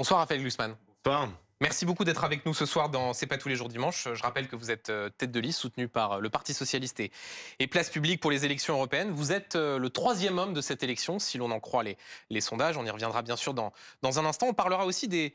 Bonsoir Raphaël Glusman. Bonsoir. Merci beaucoup d'être avec nous ce soir dans C'est pas tous les jours dimanche. Je rappelle que vous êtes euh, tête de liste soutenue par euh, le Parti socialiste et, Place publique pour les élections européennes. Vous êtes euh, le troisième homme de cette élection, si l'on en croit les, sondages. On y reviendra bien sûr dans, dans un instant. On parlera aussi des,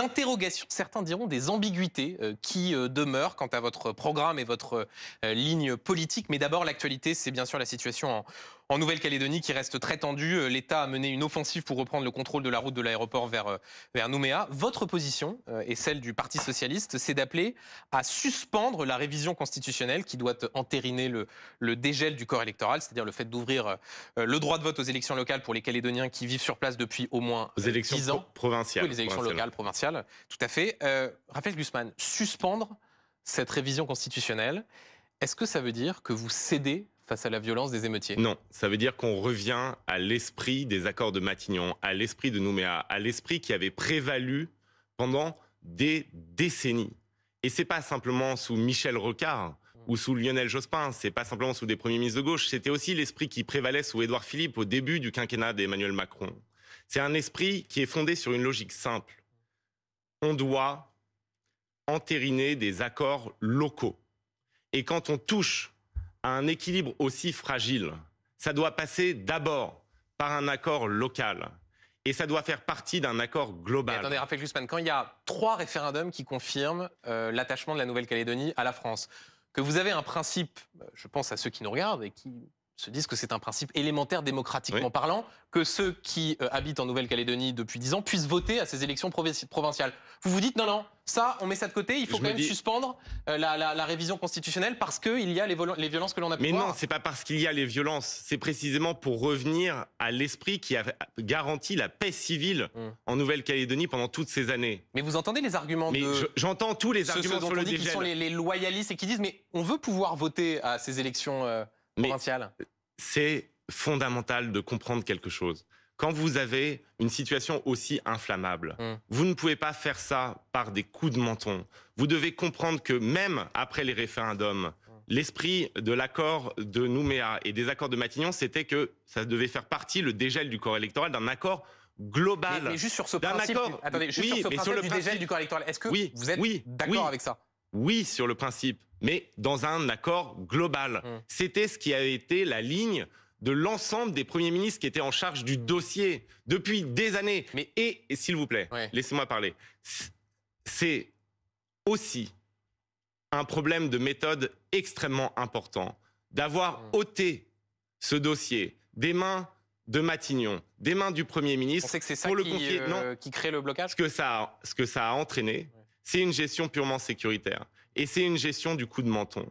interrogations, certains diront des ambiguïtés qui demeurent quant à votre programme et votre ligne politique. Mais d'abord, l'actualité, c'est bien sûr la situation en, en Nouvelle-Calédonie, qui reste très tendue, euh, l'État a mené une offensive pour reprendre le contrôle de la route de l'aéroport vers, euh, Nouméa. Votre position, euh, et celle du Parti socialiste, c'est d'appeler à suspendre la révision constitutionnelle qui doit entériner le, dégel du corps électoral, c'est-à-dire le fait d'ouvrir le droit de vote aux élections locales pour les Calédoniens qui vivent sur place depuis au moins 10 ans. les élections locales, provinciales, tout à fait. Raphaël Guzman, suspendre cette révision constitutionnelle, est-ce que ça veut dire que vous cédez face à la violence des émeutiers Non, ça veut dire qu'on revient à l'esprit des accords de Matignon, à l'esprit de Nouméa, à l'esprit qui avait prévalu pendant des décennies. Et c'est pas simplement sous Michel Rocard ou sous Lionel Jospin, c'est pas simplement sous des premiers ministres de gauche, c'était aussi l'esprit qui prévalait sous Édouard Philippe au début du quinquennat d'Emmanuel Macron. C'est un esprit qui est fondé sur une logique simple. On doit entériner des accords locaux. Et quand on touche un équilibre aussi fragile, ça doit passer d'abord par un accord local. Et ça doit faire partie d'un accord global. attendez, quand il y a trois référendums qui confirment euh, l'attachement de la Nouvelle-Calédonie à la France, que vous avez un principe, euh, je pense à ceux qui nous regardent et qui se disent que c'est un principe élémentaire démocratiquement parlant, que ceux qui euh, habitent en Nouvelle-Calédonie depuis 10 ans puissent voter à ces élections provinciales. Vous vous dites non, non, ça, on met ça de côté, il faut quand même suspendre euh, la, révision constitutionnelle parce qu'il y a les, violences que l'on a pu Mais non, non, c'est pas parce qu'il y a les violences, c'est précisément pour revenir à l'esprit qui a garanti la paix civile hum. en Nouvelle-Calédonie pendant toutes ces années. Mais vous entendez les arguments Mais de... j'entends tous les arguments ceux dont on dit qui sont les, loyalistes et qui disent mais on veut pouvoir voter à ces élections... Euh, c'est fondamental de comprendre quelque chose. Quand vous avez une situation aussi inflammable, hmm. vous ne pouvez pas faire ça par des coups de menton. Vous devez comprendre que même après les référendums, hmm. L'esprit de l'accord de Nouméa et des accords de Matignon, c'était que ça devait faire partie, le dégel du corps électoral, d'un accord global. Mais, juste sur ce principe, accord, attendez, juste oui, sur ce principe sur le dégel du corps électoral, est-ce que vous êtes d'accord avec ça oui sur le principe, mais dans un accord global. Mmh. C'était ce qui a été la ligne de l'ensemble des premiers ministres qui étaient en charge du dossier depuis des années. Mais et, s'il vous plaît, laissez-moi parler. C'est aussi un problème de méthode extrêmement important d'avoir mmh. ôté ce dossier des mains de Matignon, des mains du Premier ministre, On ça pour le confier. Euh, non, qui crée le blocage. Ce que ça, a, ce que ça a entraîné, c'est une gestion purement sécuritaire et c'est une gestion du coup de menton.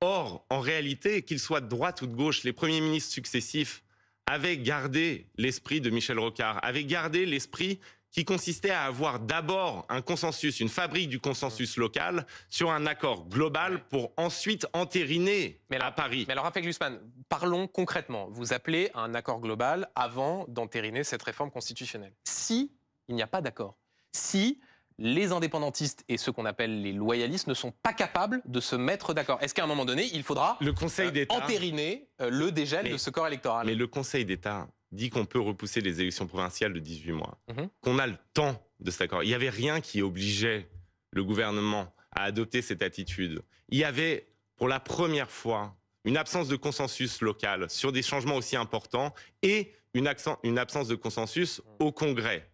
Or, en réalité, qu'ils soient de droite ou de gauche, les premiers ministres successifs avaient gardé l'esprit de Michel Rocard, avaient gardé l'esprit qui consistait à avoir d'abord un consensus, une fabrique du consensus local sur un accord global pour ensuite entériner mais à Paris. Mais alors, Raphaël Glusman, parlons concrètement. Vous appelez à un accord global avant d'entériner cette réforme constitutionnelle. Si il n'y a pas d'accord, si les indépendantistes et ceux qu'on appelle les loyalistes ne sont pas capables de se mettre d'accord. Est-ce qu'à un moment donné, il faudra le Conseil euh, entériner euh, le dégel de ce corps électoral Mais le Conseil d'État dit qu'on peut repousser les élections provinciales de 18 mois, mhm. qu'on a le temps de cet accord. Il n'y avait rien qui obligeait le gouvernement à adopter cette attitude. Il y avait, pour la première fois, une absence de consensus local sur des changements aussi importants et une, absence de consensus au Congrès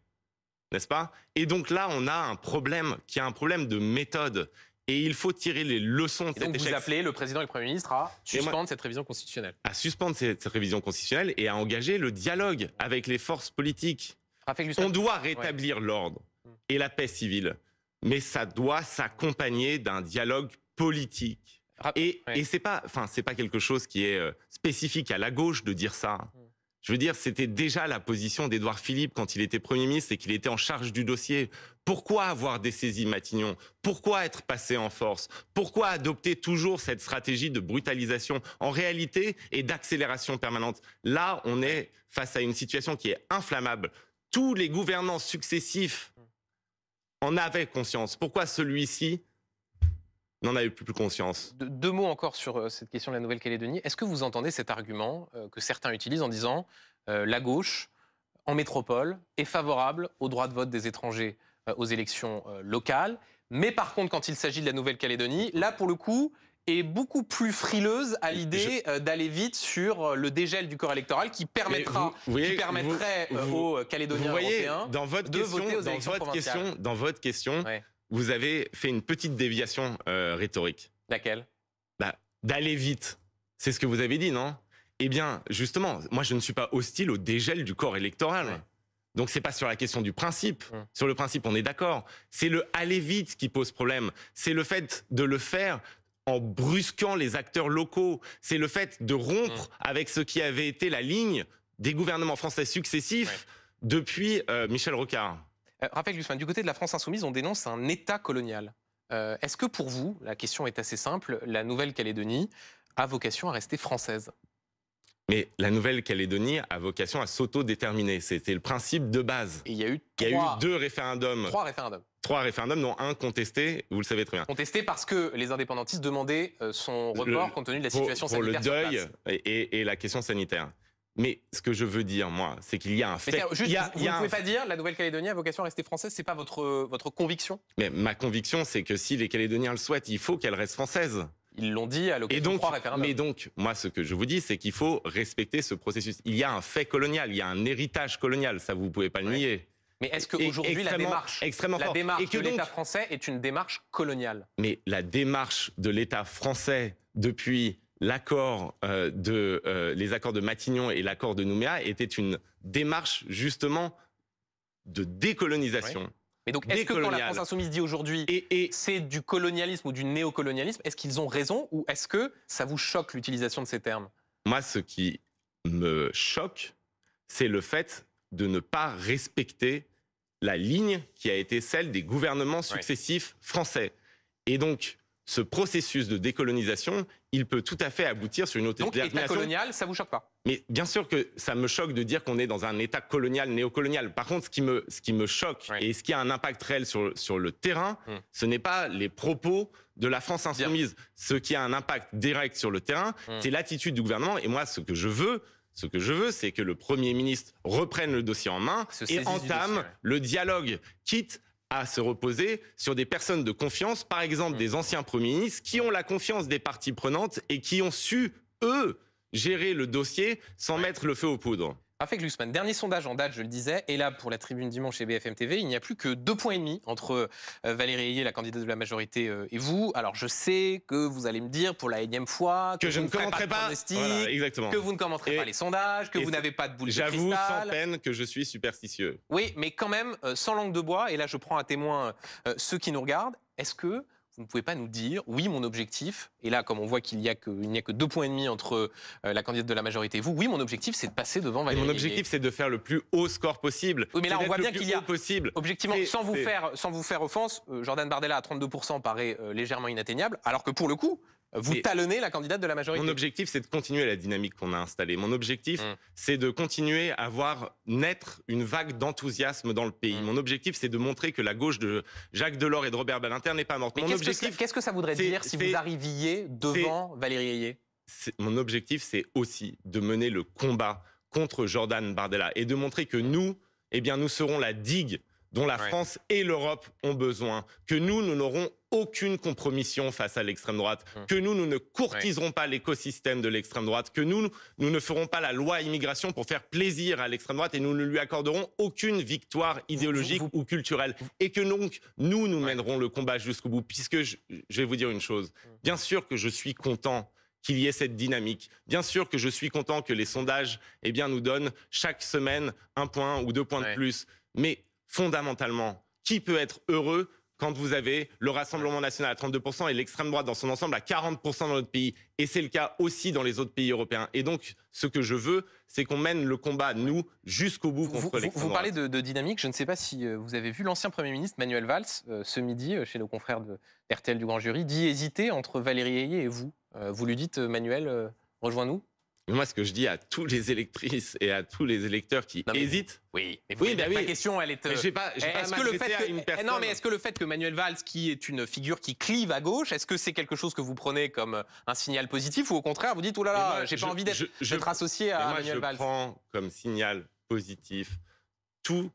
n'est-ce pas Et donc là, on a un problème qui a un problème de méthode. Et il faut tirer les leçons de donc Vous appelez le président et le Premier ministre à suspendre cette révision constitutionnelle. À suspendre cette révision constitutionnelle et à engager le dialogue avec les forces politiques. On doit rétablir l'ordre et la paix civile, mais ça doit s'accompagner d'un dialogue politique. et, et c'est pas, enfin, c'est pas quelque chose qui est euh, spécifique à la gauche de dire ça. Mm. Je veux dire, c'était déjà la position d'Édouard Philippe quand il était Premier ministre et qu'il était en charge du dossier. Pourquoi avoir des saisies, Matignon Pourquoi être passé en force Pourquoi adopter toujours cette stratégie de brutalisation en réalité et d'accélération permanente Là, on est face à une situation qui est inflammable. Tous les gouvernants successifs en avaient conscience. Pourquoi celui-ci n'en avait plus, conscience. deux mots encore sur euh, cette question de la Nouvelle-Calédonie. Est-ce que vous entendez cet argument euh, que certains utilisent en disant euh, la gauche en métropole est favorable au droit de vote des étrangers aux élections locales, mais par contre quand il s'agit de la Nouvelle-Calédonie, là pour le coup, est beaucoup plus frileuse à l'idée d'aller vite sur le dégel du corps électoral qui permettra, qui permettrait aux Calédoniens européens de voter dans votre Question, vous avez fait une petite déviation euh, rhétorique. Laquelle bah, D'aller vite. C'est ce que vous avez dit, non Eh bien, justement, moi, je ne suis pas hostile au dégel du corps électoral. Donc, ce n'est pas sur la question du principe. Sur le principe, on est d'accord. C'est le aller vite qui pose problème. C'est le fait de le faire en brusquant les acteurs locaux. C'est le fait de rompre avec ce qui avait été la ligne des gouvernements français successifs depuis euh, Michel Rocard. Euh, Raphaël du côté de la France insoumise, on dénonce un État colonial. Euh, est-ce que pour vous, la question est assez simple, la Nouvelle-Calédonie a vocation à rester française mais la Nouvelle-Calédonie a vocation à s'autodéterminer. C'était le principe de base. il y a eu, trois, deux référendums. Trois référendums. Trois référendums, dont un contesté, vous le savez très bien. Contesté parce que les indépendantistes demandaient euh, son report compte tenu de la situation sanitaire. Pour le deuil et la question sanitaire. Mais ce que je veux dire, moi, c'est qu'il y a un fait. il vous ne pouvez pas dire la Nouvelle-Calédonie a vocation à rester française, c'est pas votre, votre conviction Mais ma conviction, c'est que si les Calédoniens le souhaitent, il faut qu'elle reste française. Ils l'ont dit à l'occasion de trois référendums. Mais donc, moi, ce que je vous dis, c'est qu'il faut respecter ce processus. Il y a un fait colonial, il y a un héritage colonial, ça vous pouvez pas le nier. Mais est-ce qu'aujourd'hui, la démarche, la démarche et que de l'État français est une démarche coloniale Mais la démarche de l'État français depuis l'accord euh, de euh, les accords de Matignon et l'accord de Nouméa étaient une démarche justement de décolonisation. Mais donc, est-ce que quand la France insoumise dit aujourd'hui, et, c'est du colonialisme ou du néocolonialisme, est-ce qu'ils ont raison ou est-ce que ça vous choque l'utilisation de ces termes Moi, ce qui me choque, c'est le fait de ne pas respecter la ligne qui a été celle des gouvernements successifs français. Et donc, ce processus de décolonisation, il peut tout à fait aboutir sur une autre. Donc, État colonial, ça vous choque pas Mais bien sûr que ça me choque de dire qu'on est dans un État colonial, néocolonial. Par contre, ce qui me, ce qui me choque et ce qui a un impact réel sur, sur le terrain, hmm. ce n'est pas les propos de la France insoumise. Ce qui a un impact direct sur le terrain, hmm. c'est l'attitude du gouvernement. Et moi, ce que je veux, ce que je veux, c'est que le Premier ministre reprenne le dossier en main et entame le dialogue, quitte à se reposer sur des personnes de confiance, par exemple mmh. des anciens premiers ministres, qui ont la confiance des parties prenantes et qui ont su, eux, gérer le dossier sans mettre le feu aux poudres. Raphaël Glucksmann, dernier sondage en date, je le disais, et là pour la tribune dimanche chez BFM TV, il n'y a plus que deux points et demi entre euh, Valérie Ayé, la candidate de la majorité, euh, et vous. Alors je sais que vous allez me dire pour la énième fois que, je ne commenterai pas, exactement. que vous ne commenterez pas les sondages, que vous n'avez pas de boule de cristal. J'avoue sans peine que je suis superstitieux. Oui, mais quand même euh, sans langue de bois. Et là je prends à témoin ceux qui nous regardent. Est-ce que vous ne pouvez pas nous dire, oui, mon objectif, et là, comme on voit qu'il n'y a, que, deux points et demi entre euh, la candidate de la majorité et vous, oui, mon objectif, c'est de passer devant Valérie Mon objectif, c'est de faire le plus haut score possible. Oui, mais là, on voit bien qu'il y a, possible. objectivement, sans vous, faire, sans vous faire offense, euh, Jordan Bardella à 32% paraît euh, légèrement inatteignable, alors que pour le coup, vous talonnez la candidate de la majorité. Mon objectif, c'est de continuer la dynamique qu'on a installée. Mon objectif, hum. c'est de continuer à voir naître une vague d'enthousiasme dans le pays. Hum. Mon objectif, c'est de montrer que la gauche de Jacques Delors et de Robert Ballinter n'est pas morte. Mon objectif, qu'est-ce que ça voudrait dire si vous arriviez devant Valérie Ayé Mon objectif, c'est aussi de mener le combat contre Jordan Bardella et de montrer que nous, eh bien, nous serons la digue dont la France et l'Europe ont besoin, que nous, nous n'aurons aucune compromission face à l'extrême droite, hum. que nous, nous ne courtiserons pas l'écosystème de l'extrême droite, que nous, nous ne ferons pas la loi immigration pour faire plaisir à l'extrême droite et nous ne lui accorderons aucune victoire idéologique ou culturelle. et que donc, nous, nous mènerons le combat jusqu'au bout, puisque je, vais vous dire une chose. Hum. Bien sûr que je suis content qu'il y ait cette dynamique. Bien sûr que je suis content que les sondages eh bien, nous donnent chaque semaine un point ou deux points de plus. Mais fondamentalement, qui peut être heureux quand vous avez le Rassemblement national à 32% et l'extrême droite dans son ensemble à 40% dans notre pays. Et c'est le cas aussi dans les autres pays européens. Et donc, ce que je veux, c'est qu'on mène le combat, nous, jusqu'au bout contre l'extrême droite. Vous parlez de, dynamique. Je ne sais pas si euh, vous avez vu l'ancien Premier ministre Manuel Valls, euh, ce midi, euh, chez nos confrères d'RTL du Grand Jury, dit hésiter entre Valérie Ayé et vous. vous lui dites, Manuel, rejoins-nous mais moi, ce que je dis à tous les électrices et à tous les électeurs qui hésitent. Oui, mais vous bah oui, question, elle est. Euh... pas. Est-ce que le fait que... Eh, personne... Non, mais est-ce que le fait que Manuel Valls, qui est une figure qui clive à gauche, est-ce que c'est quelque chose que vous prenez comme un signal positif ou au contraire vous dites oh là là, j'ai pas envie d'être associé à Manuel Valls. Je prends comme signal positif tout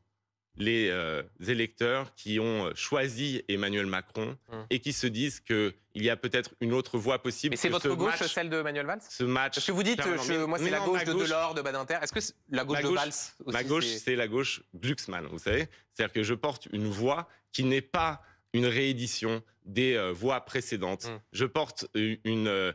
les euh, électeurs qui ont euh, choisi Emmanuel Macron hum. et qui se disent qu'il y a peut-être une autre voie possible. Mais c'est votre gauche, celle de Manuel Valls Ce match. Parce que vous dites, je, moi, c'est la gauche de Delors, de Badinter. Est-ce que la gauche, de Valls aussi Ma gauche, c'est la gauche Glucksmann, vous savez. C'est-à-dire que je porte une voix qui n'est pas une réédition des euh, voix précédentes. Hum. Je porte une,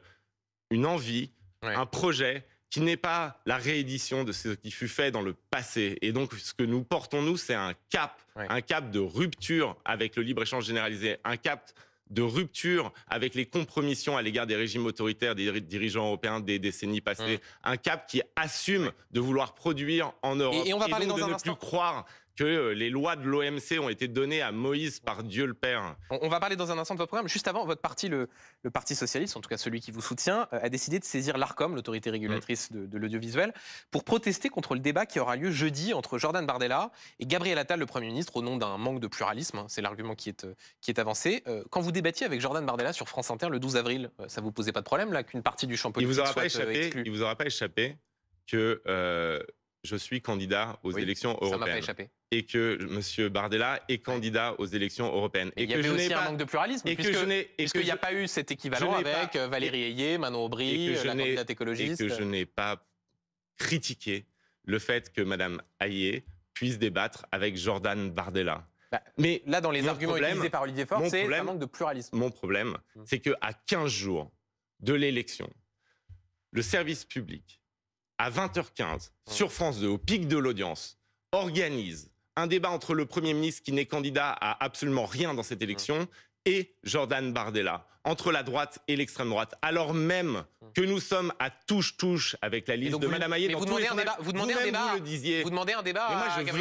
une envie, un projet qui n'est pas la réédition de ce qui fut fait dans le passé. Et donc, ce que nous portons, nous, c'est un cap, un cap de rupture avec le libre-échange généralisé, un cap de rupture avec les compromissions à l'égard des régimes autoritaires des dirigeants européens des décennies passées, hum. un cap qui assume de vouloir produire en Europe et, on va parler dans de un instant. croire que euh, les lois de l'OMC ont été données à Moïse par Dieu le Père. On, va parler dans un instant de votre programme. Juste avant, votre parti, le, le Parti Socialiste, en tout cas celui qui vous soutient, euh, a décidé de saisir l'ARCOM, l'autorité régulatrice de, l'audiovisuel, pour protester contre le débat qui aura lieu jeudi entre Jordan Bardella et Gabriel Attal, le Premier ministre, au nom d'un manque de pluralisme. Hein. C'est l'argument qui est, euh, qui est avancé. Quand vous débattiez avec Jordan Bardella sur France Inter le 12 avril, ça vous posait pas de problème, là, qu'une partie du champ politique il vous aura soit pas échappé, exclue. Il vous aura pas échappé que je suis candidat aux élections européennes. Et que M. Bardella est candidat aux élections européennes. Et, que avait je aussi un manque de pluralisme, et puisque, que n'y a pas eu cet équivalent avec Valérie Ayé, Manon Aubry, euh, la candidate écologiste. Et que je n'ai pas critiqué le fait que Mme Ayé puisse débattre avec Jordan Bardella. Bah, Mais là, dans les arguments utilisés par Olivier Faure, c'est un manque de pluralisme. Mon problème, mmh. c'est qu'à 15 jours de l'élection, le service public à 20h15 sur France 2, au pic de l'audience, organise un débat entre le Premier ministre qui n'est candidat à absolument rien dans cette élection et Jordan Bardella, entre la droite et l'extrême droite, alors même que nous sommes à touche-touche avec la liste de Madame ayala. Vous, vous, demandez un débat. Vous demandez un débat. demandez un débat. moi, je, veux,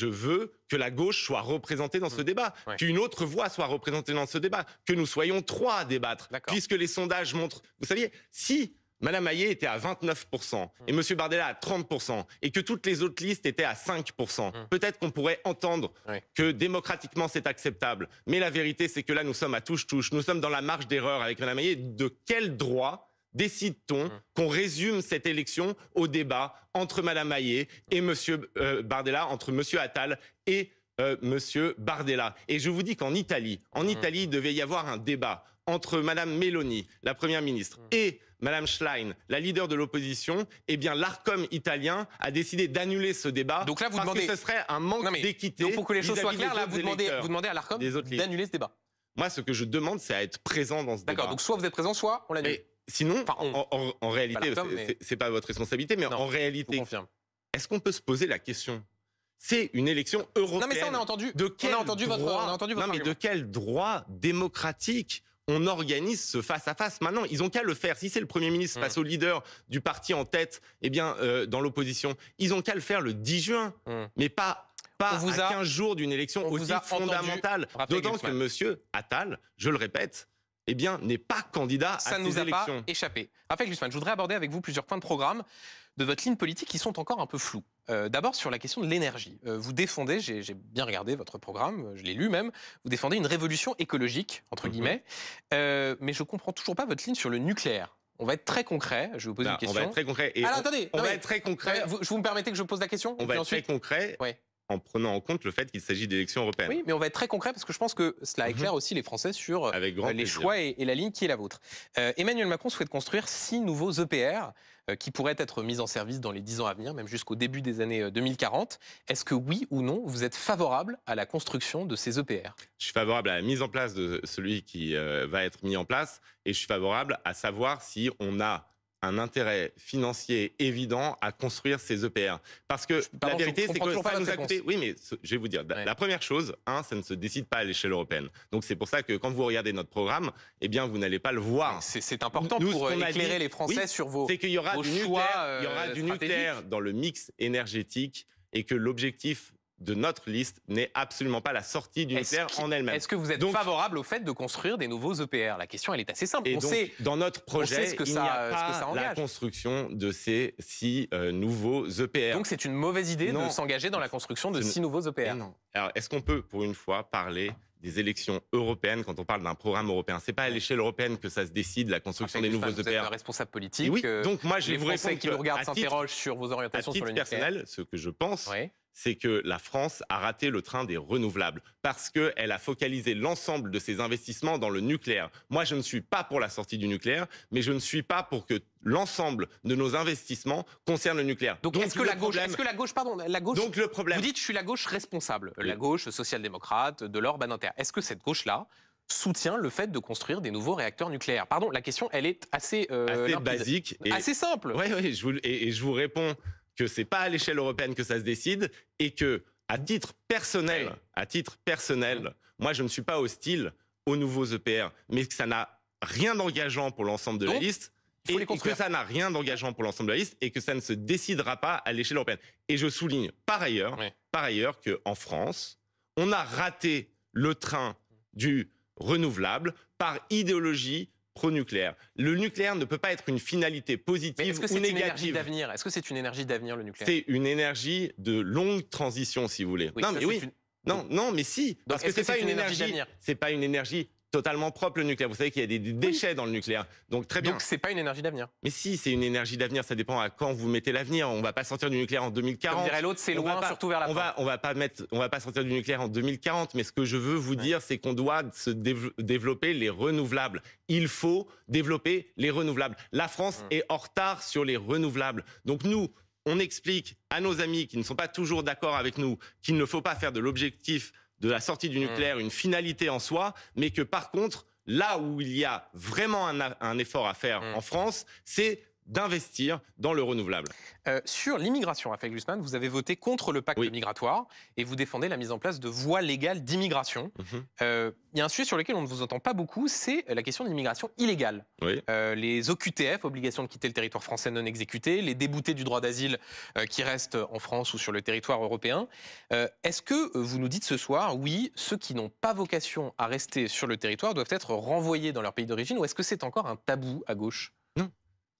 je veux que la gauche soit représentée dans ce hum. débat, qu'une autre voix soit représentée dans ce débat, que nous soyons trois à débattre, puisque les sondages montrent. Vous savez, si Madame Hayé était à 29% et mm. Monsieur Bardella à 30% et que toutes les autres listes étaient à 5%. Mm. Peut-être qu'on pourrait entendre que démocratiquement c'est acceptable, mais la vérité c'est que là nous sommes à touche-touche, nous sommes dans la marge d'erreur avec Madame Hayé. De quel droit décide-t-on mm. qu'on résume cette élection au débat entre Madame Mayet et Monsieur euh, Bardella, entre Monsieur Attal et euh, Monsieur Bardella Et je vous dis qu'en Italie, en Italie, il devait y avoir un débat entre Madame Meloni, la première ministre, et Madame Schlein, la leader de l'opposition, eh bien l'Arcom italien a décidé d'annuler ce débat. Donc là, parce que ce serait un manque d'équité. Donc pour que les choses soient claires, là, vous demandez, à l'Arcom d'annuler ce débat. Moi, ce que je demande, c'est à être présent dans ce débat. D'accord. Donc soit vous êtes présent, soit on l'annule. Sinon, En, réalité, ce c'est pas votre responsabilité, mais en réalité, est-ce qu'on peut se poser la question c'est une élection européenne. Non mais ça on a entendu. De entendu droit, votre, on entendu non, mais de quel droit démocratique on organise ce face-à-face. Maintenant, ils ont qu'à le faire. Si c'est le Premier ministre mm. face au leader du parti en tête, eh bien, euh, dans l'opposition, ils ont qu'à le faire le 10 juin, mm. mais pas pas vous à 15 jours d'une élection aussi fondamentale. D'autant que Monsieur Attal, je le répète, eh bien, n'est pas candidat Ça à ces élections. Ça nous a pas échappé. Raphaël Glusman, je voudrais aborder avec vous plusieurs points de programme de votre ligne politique qui sont encore un peu flous. Euh, d'abord sur la question de l'énergie. Euh, vous défendez, j'ai bien regardé votre programme, euh, je l'ai lu même, vous défendez une révolution écologique, entre mhm. guillemets, mais je comprends toujours pas votre ligne sur le nucléaire. On va être très concret. Je vais vous poser bah, une question. On va être très concret. attendez, on va être très concret. Vous, vous me permettez que je pose la question. On va être très concret. Oui en prenant en compte le fait qu'il s'agit d'élections européennes. Oui, mais on va être très concret parce que je pense que cela mhm. éclaire aussi les Français sur euh, les choix et, la ligne qui est la vôtre. Euh, Emmanuel Macron souhaite construire six nouveaux EPR euh, qui pourraient être mis en service dans les dix ans à venir, même jusqu'au début des années 2040. Est-ce que oui ou non, vous êtes favorable à la construction de ces EPR Je suis favorable à la mise en place de celui qui va être mis en place et je suis favorable à savoir si on a un intérêt financier évident à construire ces EPR. Parce que la vérité, c'est que ça nous a coûté. Oui, mais je vais vous dire, la première chose, ça ne se décide pas à l'échelle européenne. Donc c'est pour ça que quand vous regardez notre programme, eh bien, vous n'allez pas le voir. C'est important pour éclairer les Français sur vos. C'est qu'il y aura du nucléaire, y euh, aura du nucléaire dans le mix énergétique et que l'objectif de notre liste n'est absolument pas la sortie d'une terre en elle-même. Est-ce que vous êtes favorable au fait de construire des nouveaux EPR La question, elle est assez simple. Et donc, dans notre projet, ce que il ce que ça la construction de ces six euh, nouveaux EPR. Donc, c'est une mauvaise idée de s'engager dans la construction de six nouveaux EPR. Non. Alors, est-ce qu'on peut, pour une fois, parler des élections européennes, quand on parle d'un programme européen. C'est pas à l'échelle européenne que ça se décide la construction des nouveaux EPR. Vous e êtes responsable politique. Oui, euh, donc moi, je les vous Français qui nous regardent s'interrogent sur vos orientations sur le personnel, ce que je pense, c'est que la France a raté le train des renouvelables parce qu'elle a focalisé l'ensemble de ses investissements dans le nucléaire. Moi, je ne suis pas pour la sortie du nucléaire, mais je ne suis pas pour que l'ensemble de nos investissements concerne le nucléaire. Donc, est-ce que la gauche, pardon, la gauche, vous dites, je suis la gauche responsable, la gauche social-démocrate, de l'Orban Inter. Est-ce que cette gauche-là soutient le fait de construire des nouveaux réacteurs nucléaires Pardon, la question, elle est assez, euh, basique, et assez simple. Oui, oui, et je vous réponds que c'est pas à l'échelle européenne que ça se décide et que à titre personnel, à titre personnel, moi je ne suis pas hostile aux nouveaux EPR, mais que ça n'a rien d'engageant pour l'ensemble de la liste. Et, que ça n'a rien d'engageant pour l'ensemble de la liste et que ça ne se décidera pas à l'échelle européenne. Et je souligne par ailleurs, par ailleurs qu'en France, on a raté le train du renouvelable par idéologie pro-nucléaire. Le nucléaire ne peut pas être une finalité positive ou négative. d'avenir Est-ce que c'est une énergie d'avenir, le nucléaire C'est une énergie de longue transition, si vous voulez. non, mais oui. Non, non, mais si. Parce que c'est pas, une énergie. C'est pas une énergie totalement propre le nucléaire. Vous savez qu'il y a des déchets dans le nucléaire. Donc très bien. Donc c'est pas une énergie d'avenir. Mais si, c'est une énergie d'avenir. Ça dépend à quand vous mettez l'avenir. On va pas sortir du nucléaire en 2040. On dirait l'autre, c'est loin, surtout vers la on Va, on va pas mettre, on va pas sortir du nucléaire en 2040. Mais ce que je veux vous dire, c'est qu'on doit se développer les renouvelables. Il faut développer les renouvelables. La France hum. est en retard sur les renouvelables. Donc nous, on explique à nos amis qui ne sont pas toujours d'accord avec nous qu'il ne faut pas faire de l'objectif de la sortie du hmm. nucléaire une finalité en soi, mais que par contre, là où il y a vraiment un, effort à faire hmm. en France, c'est d'investir dans le renouvelable. Euh, sur l'immigration, Raphaël Guzman, vous avez voté contre le pacte migratoire et vous défendez la mise en place de voies légales d'immigration. Mhm. Euh, il y a un sujet sur lequel on ne vous entend pas beaucoup, c'est la question de l'immigration illégale. Euh, les OQTF, obligation de quitter le territoire français non exécuté, les déboutés du droit d'asile qui restent en France ou sur le territoire européen. Est-ce que vous nous dites ce soir, oui, ceux qui n'ont pas vocation à rester sur le territoire doivent être renvoyés dans leur pays d'origine ou est-ce que c'est encore un tabou à gauche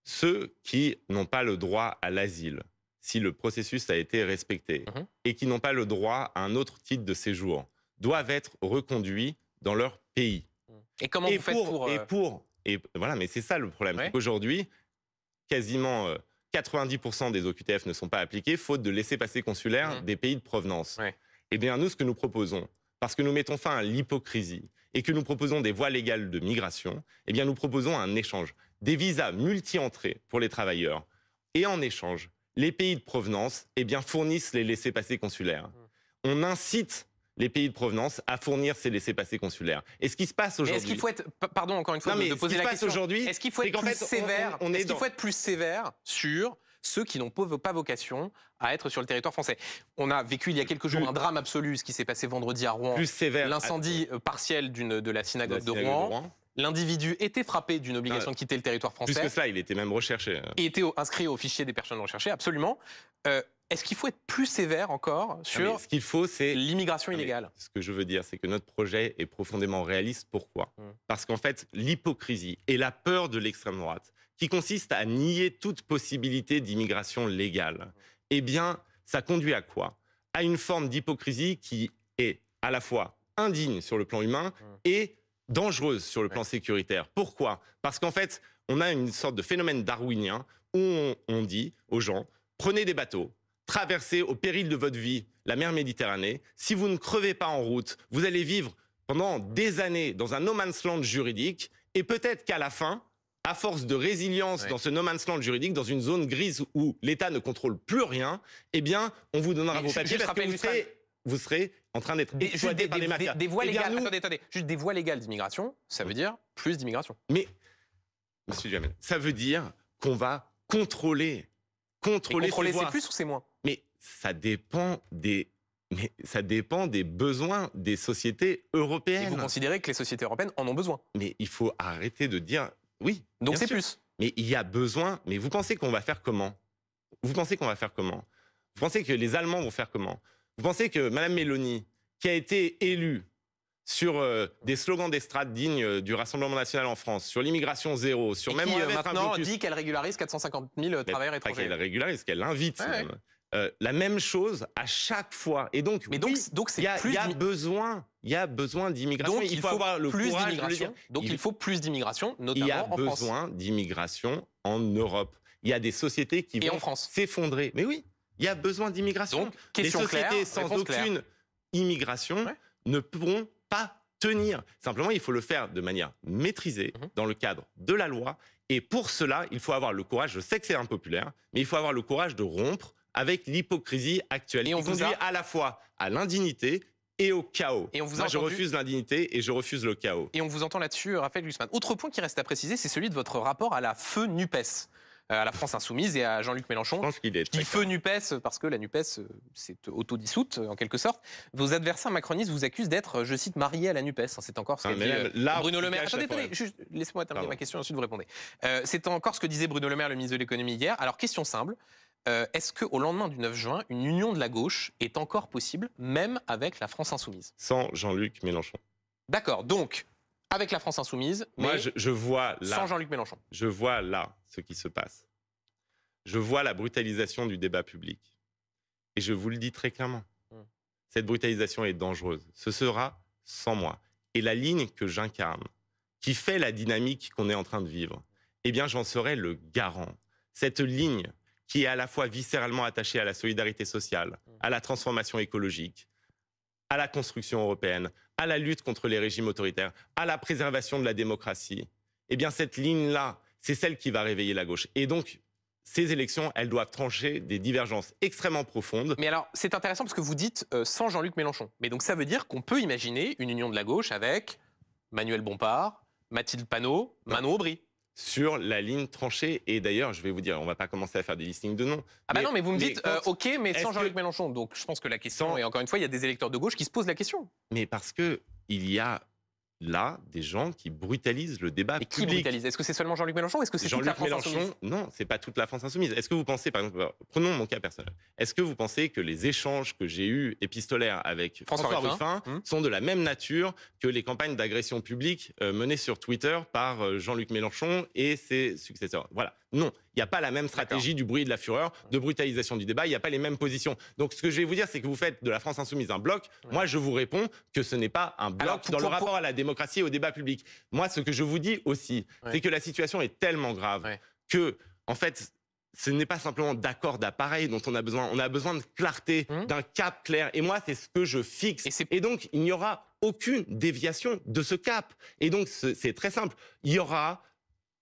ceux qui n'ont pas le droit à l'asile, si le processus a été respecté, mhm. et qui n'ont pas le droit à un autre titre de séjour, doivent être reconduits dans leur pays. Et comment et pour, Et euh, pour voilà, mais c'est ça le problème. Aujourd'hui, quasiment 90% euh, des OQTF ne sont pas appliqués, faute de laisser passer consulaire mhm. des pays de provenance. Et eh bien, nous, ce que nous proposons, parce que nous mettons fin à l'hypocrisie et que nous proposons des voies légales de migration, eh bien, nous proposons un échange des visas multi-entrées pour les travailleurs. Et en échange, les pays de provenance eh bien, fournissent les laissés-passer consulaires. Mmh. On incite les pays de provenance à fournir ces laissés-passer consulaires. Et ce qui se passe aujourd'hui. Est-ce qu'il faut être, pardon encore une fois, de poser la question Est-ce qu'il faut être plus sévère est plus sévère sur ceux qui n'ont pas vocation à être sur le territoire français. On a vécu il y a quelques jours un drame absolu, ce qui s'est passé vendredi à Rouen. Plus sévère. L'incendie euh, partiel de la synagogue, de, la synagogue de, Rouen, L'individu était frappé d'une obligation de quitter le territoire français. Plus que cela, il était même recherché. Il était inscrit au fichier des personnes recherchées, absolument. Euh, est-ce qu'il faut être plus sévère encore ah, sur ce qu'il faut, c'est l'immigration ah, illégale Ce que je veux dire, c'est que notre projet est profondément réaliste. Pourquoi hmm. Parce qu'en fait, l'hypocrisie et la peur de l'extrême droite, qui consiste à nier toute possibilité d'immigration légale, eh bien, ça conduit à quoi À une forme d'hypocrisie qui est à la fois indigne sur le plan humain hmm. et dangereuse sur le plan sécuritaire. Pourquoi Parce qu'en fait, on a une sorte de phénomène darwinien où on, dit aux gens, prenez des bateaux, traversez au péril de votre vie la mer Méditerranée. Si vous ne crevez pas en route, vous allez vivre pendant des années dans un no man's land juridique et peut-être qu'à la fin, à force de résilience dans ce no man's land juridique, dans une zone grise où l'État ne contrôle plus rien, eh bien, on vous donnera vos papiers vous serez en train d'être exploité par des, des voies eh légales. Attendez, Juste des voies légales d'immigration, ça veut dire plus d'immigration. Mais, monsieur Jamel, ça veut dire qu'on va contrôler. Contrôler, contrôler c'est plus ou c'est moins Mais ça dépend des. Mais ça dépend des besoins des sociétés européennes. Et vous considérez que les sociétés européennes en ont besoin Mais il faut arrêter de dire oui. Donc c'est plus. Mais il y a besoin. Mais vous pensez qu'on va faire comment Vous pensez qu'on va faire comment Vous pensez que les Allemands vont faire comment vous pensez que Mme Mélanie, qui a été élue sur euh, des slogans d'estrade dignes euh, du Rassemblement national en France, sur l'immigration zéro, sur même... Qui, euh, maintenant dit qu'elle régularise 450 000 travailleurs étrangers. Qu'elle régularise, qu'elle invite même. la même chose à chaque fois. Et donc, Mais oui, donc, il y a, besoin, il y a besoin d'immigration. Donc il, faut, avoir le plus d'immigration. Donc il, faut plus d'immigration, notamment Il y a besoin d'immigration en Europe. Il y a des sociétés qui vont s'effondrer. Mais oui, il y a besoin d'immigration. Les sociétés sans aucune immigration ne pourront pas tenir. Simplement, il faut le faire de manière maîtrisée, mhm. dans le cadre de la loi. Et pour cela, il faut avoir le courage, je sais que c'est impopulaire, mais il faut avoir le courage de rompre avec l'hypocrisie actuelle. Et on vous dit à la fois à l'indignité et au chaos. Et on vous Moi, je refuse l'indignité et je refuse le chaos. Et on vous entend là-dessus, euh, Raphaël Guzman. Autre point qui reste à préciser, c'est celui de votre rapport à la feu NUPES. Euh, à la France Insoumise et à Jean-Luc Mélenchon. qui est. feu NUPES parce que la NUPES s'est euh, autodissoute, en quelque sorte. Vos adversaires macronistes vous accusent d'être, je cite, mariés à la NUPES. Hein, c'est encore ce ah, euh, Bruno Le Maire. laissez-moi terminer ma question, ensuite vous C'est encore ce que disait Bruno Le Maire, le ministre de l'économie, hier. Alors, question simple. Est-ce qu'au lendemain du 9 juin, une union de la gauche est encore possible, même avec la France insoumise Sans Jean-Luc Mélenchon. D'accord, donc avec la France insoumise. Mais je, vois Sans Jean-Luc Mélenchon. Je vois là ce qui se passe. Je vois la brutalisation du débat public. Et je vous le dis très clairement. Hum. Cette brutalisation est dangereuse. Ce sera sans moi. Et la ligne que j'incarne, qui fait la dynamique qu'on est en train de vivre, eh bien, j'en serai le garant. Cette ligne qui est à la fois viscéralement attachée à la solidarité sociale, hum. à la transformation écologique, à la construction européenne, à la lutte contre les régimes autoritaires, à la préservation de la démocratie, eh bien cette ligne-là, c'est celle qui va réveiller la gauche. Et donc, ces élections, elles doivent trancher des divergences extrêmement profondes. Mais alors, c'est intéressant parce que vous dites euh, sans Jean-Luc Mélenchon. Mais donc ça veut dire qu'on peut imaginer une union de la gauche avec Manuel Bompard, Mathilde Panot, Manon Aubry sur la ligne tranchée. Et d'ailleurs, je vais vous dire, on ne va pas commencer à faire des listings de noms. Ah bah non, mais vous me dites, euh, ok, mais sans Jean-Luc Mélenchon. Donc je pense que la question, et encore une fois, il y a des électeurs de gauche qui se posent la question. Mais parce que il y a là des gens qui brutalisent le débat Et qui brutalise Est-ce que c'est seulement Jean-Luc Mélenchon Est-ce que c'est Jean-Luc Mélenchon Non, c'est pas toute la France insoumise. Est-ce que vous pensez, par exemple, euh, prenons mon cas personnel. Est-ce que vous pensez que les échanges que j'ai eus épistolaires avec François, Ruffin, hmm sont de la même nature que les campagnes d'agression publique euh, menées sur Twitter par euh, Jean-Luc Mélenchon et ses successeurs Voilà. Non il n'y a pas la même stratégie du bruit de la fureur, de brutalisation du débat, il n'y a pas les mêmes positions. Donc ce que je vais vous dire, c'est que vous faites de la France insoumise un bloc. Moi, je vous réponds que ce n'est pas un bloc dans le rapport à la démocratie et au débat public. Moi, ce que je vous dis aussi, c'est que la situation est tellement grave que, en fait, ce n'est pas simplement d'accord d'appareil dont on a besoin. On a besoin de clarté, hum. d'un cap clair. Et moi, c'est ce que je fixe. et donc, il n'y aura aucune déviation de ce cap. Et donc, c'est très simple. Il y aura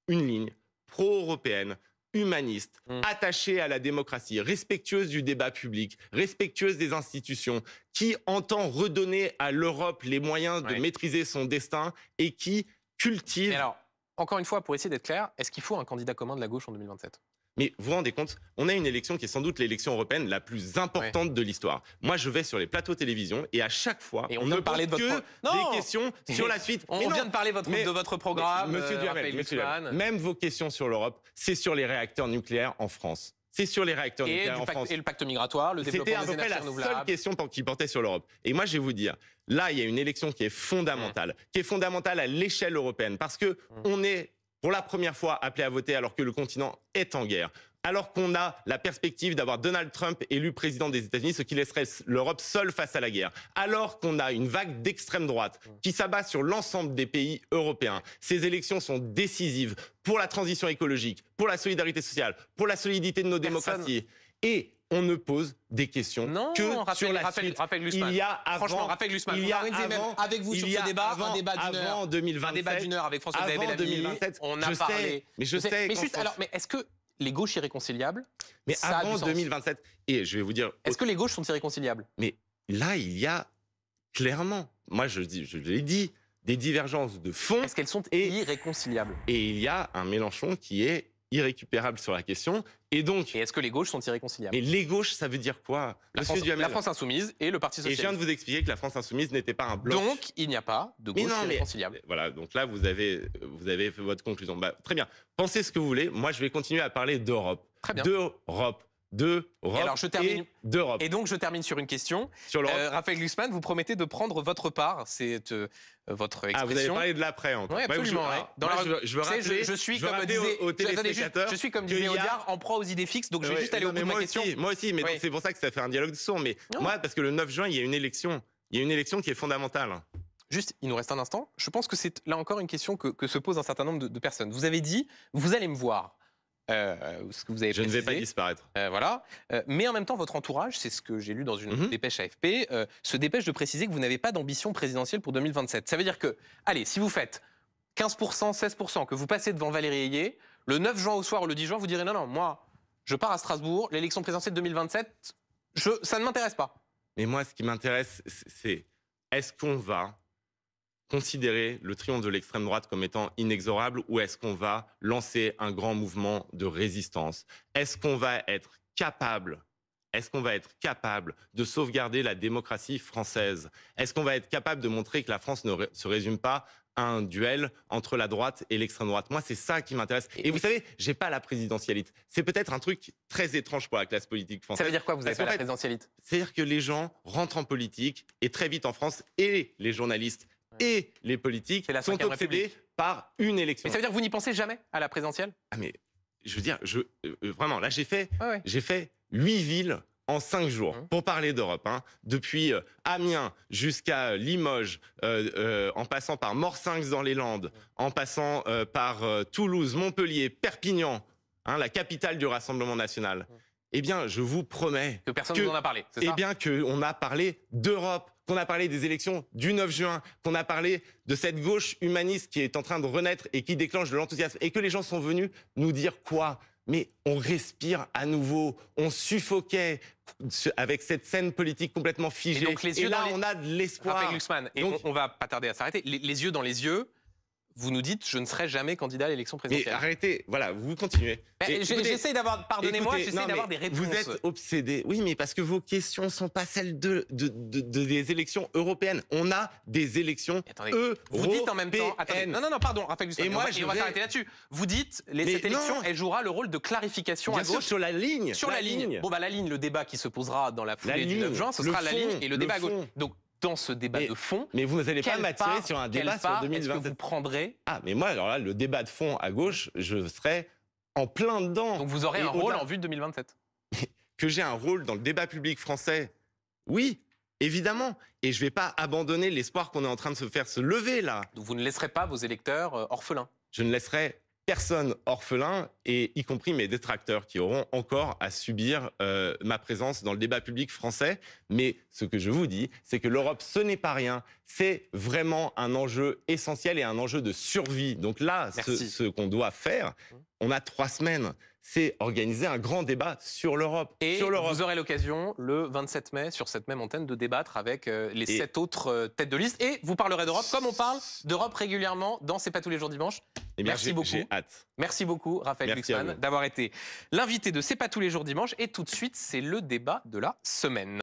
une ligne pro-européenne humaniste, mmh. attachée à la démocratie, respectueuse du débat public, respectueuse des institutions, qui entend redonner à l'Europe les moyens de maîtriser son destin et qui cultive. alors, encore une fois, pour essayer d'être clair, est-ce qu'il faut un candidat commun de la gauche en 2027 mais vous vous rendez compte, on a une élection qui est sans doute l'élection européenne la plus importante de l'histoire. Moi, je vais sur les plateaux télévision et à chaque fois, on, ne parle de que des questions sur la suite. on, vient de parler de votre programme, Monsieur, euh, Même vos questions sur l'Europe, c'est sur les réacteurs nucléaires en France. C'est sur les réacteurs nucléaires en France. Et le pacte migratoire, le développement des C'était à peu la seule question qui portait sur l'Europe. Et moi, je vais vous dire, là, il y a une élection qui est fondamentale, qui est fondamentale à l'échelle européenne, parce que on est pour la première fois appelé à voter alors que le continent est en guerre. Alors qu'on a la perspective d'avoir Donald Trump élu président des États-Unis, ce qui laisserait l'Europe seule face à la guerre. Alors qu'on a une vague d'extrême droite qui s'abat sur l'ensemble des pays européens. Ces élections sont décisives pour la transition écologique, pour la solidarité sociale, pour la solidité de nos démocraties. Et on ne pose des questions que sur la suite. il y a franchement, Raphaël Lussmann, il y a avant, avec vous sur ce débat, avant, un débat d'une heure, 2027, avec François avant 2027, on a parlé. mais je, sais, mais juste, alors, mais est-ce que les gauches irréconciliables, mais avant 2027, et je vais vous dire, est-ce que les gauches sont irréconciliables Mais là, il y a clairement, moi je dis, je l'ai dit, des divergences de fond. Est-ce qu'elles sont irréconciliables Et il y a un Mélenchon qui est irrécupérable sur la question. Et donc. est-ce que les gauches sont irréconciliables Mais les gauches, ça veut dire quoi la France, insoumise et le Parti socialiste. Et je viens de vous expliquer que la France insoumise n'était pas un bloc. Donc il n'y a pas de gauche irréconciliable. voilà. Donc là, vous avez vous avez fait votre conclusion. Bah, très bien. Pensez ce que vous voulez. Moi, je vais continuer à parler d'Europe. Très bien. D'Europe de alors je termine... d'Europe. Et donc je termine sur une question. Sur euh, Raphaël Glucksmann, vous promettez de prendre votre part, c'est euh, votre expression. Ah, vous avez parlé de l'après en Oui, bah, absolument. je, ah, Dans la... je, veux rappeler, suis comme disait, aux, je, suis comme disait Audiard, en proie aux idées fixes, donc je vais juste aller au bout de ma question. Moi aussi, mais c'est pour ça que ça fait un dialogue de son. Mais moi, parce que le 9 juin, il y a une élection. Il y a une élection qui est fondamentale. Juste, il nous reste un instant. Je pense que c'est là encore une question que, se pose un certain nombre de personnes. Vous avez dit, vous allez me voir. Euh, euh, je ne vais pas disparaître. Euh, voilà. mais en même temps, votre entourage, c'est ce que j'ai lu dans une mhm. dépêche AFP, se dépêche de préciser que vous n'avez pas d'ambition présidentielle pour 2027. Ça veut dire que, allez, si vous faites 15%, 16%, que vous passez devant Valérie Ayer, le 9 juin au soir ou le 10 juin, vous direz non, non, moi, je pars à Strasbourg, l'élection présidentielle 2027, je, ça ne m'intéresse pas. Mais moi, ce qui m'intéresse, c'est est-ce qu'on va considérer le triomphe de l'extrême droite comme étant inexorable ou est-ce qu'on va lancer un grand mouvement de résistance Est-ce qu'on va être capable est-ce qu'on va être capable de sauvegarder la démocratie française Est-ce qu'on va être capable de montrer que la France ne se résume pas à un duel entre la droite et l'extrême droite Moi, c'est ça qui m'intéresse. Et vous savez, j'ai pas la présidentialité. C'est peut-être un truc très étrange pour la classe politique française. Ça veut dire quoi Vous avez la présidentialité C'est-à-dire que les gens rentrent en politique et très vite en France et les journalistes et les politiques sont obsédés par une élection. Mais ça veut dire que vous n'y pensez jamais à la présidentielle Ah mais je veux dire, je, euh, euh, vraiment, là j'ai fait, fait huit villes en cinq jours hum. pour parler d'Europe, hein. depuis euh, Amiens jusqu'à Limoges, en passant par Morsinx dans les Landes, en passant par Toulouse, Montpellier, Perpignan, hein, la capitale du Rassemblement national. Hum. eh bien, je vous promets que personne n'en a parlé. Eh ça bien, qu'on a parlé d'Europe qu'on a parlé des élections du 9 juin, qu'on a parlé de cette gauche humaniste qui est en train de renaître et qui déclenche de l'enthousiasme, et que les gens sont venus nous dire quoi mais on respire à nouveau, on suffoquait avec cette scène politique complètement figée. Et, là, on a de l'espoir. et on, ne va pas tarder à s'arrêter. les, yeux dans les yeux, vous nous dites je ne serai jamais candidat à l'élection présidentielle. Mais arrêtez, voilà, vous continuez. J'essaie d'avoir, pardonnez-moi, j'essaie d'avoir des réponses. Vous êtes obsédé, oui, mais parce que vos questions ne sont pas celles de, des élections européennes. On a des élections européennes. Vous dites en même temps, attendez, non, non, non, pardon, Raphaël Gustave, et moi, on va, s'arrêter là-dessus. Vous dites, cette élection, elle jouera le rôle de clarification à gauche. sur la ligne. Sur la, ligne. Bon, bah la ligne, le débat qui se posera dans la foulée du 9 juin, ce sera la ligne et le, débat à gauche. Donc, dans ce débat de fond. Mais vous n'allez pas m'attirer sur un débat sur 2027. Que vous prendrez Ah, mais moi, alors là, le débat de fond à gauche, je serai en plein dedans. Donc vous aurez un rôle en vue de 2027 Que j'ai un rôle dans le débat public français, oui, évidemment. Et je ne vais pas abandonner l'espoir qu'on est en train de se faire se lever là. vous ne laisserez pas vos électeurs euh, orphelins je ne laisserai Personne orphelin, et y compris mes détracteurs, qui auront encore à subir euh, ma présence dans le débat public français. Mais ce que je vous dis, c'est que l'Europe, ce n'est pas rien. C'est vraiment un enjeu essentiel et un enjeu de survie. Donc là, ce qu'on doit faire, on a trois semaines c'est organiser un grand débat sur l'Europe. Et sur vous aurez l'occasion, le 27 mai, sur cette même antenne, de débattre avec euh, les sept autres euh, têtes de liste. Et vous parlerez d'Europe, comme on parle d'Europe régulièrement dans C'est pas tous les jours dimanche. Et eh Merci beaucoup. Merci beaucoup, Raphaël Luxman d'avoir été l'invité de C'est pas tous les jours dimanche. Et tout de suite, c'est le débat de la semaine.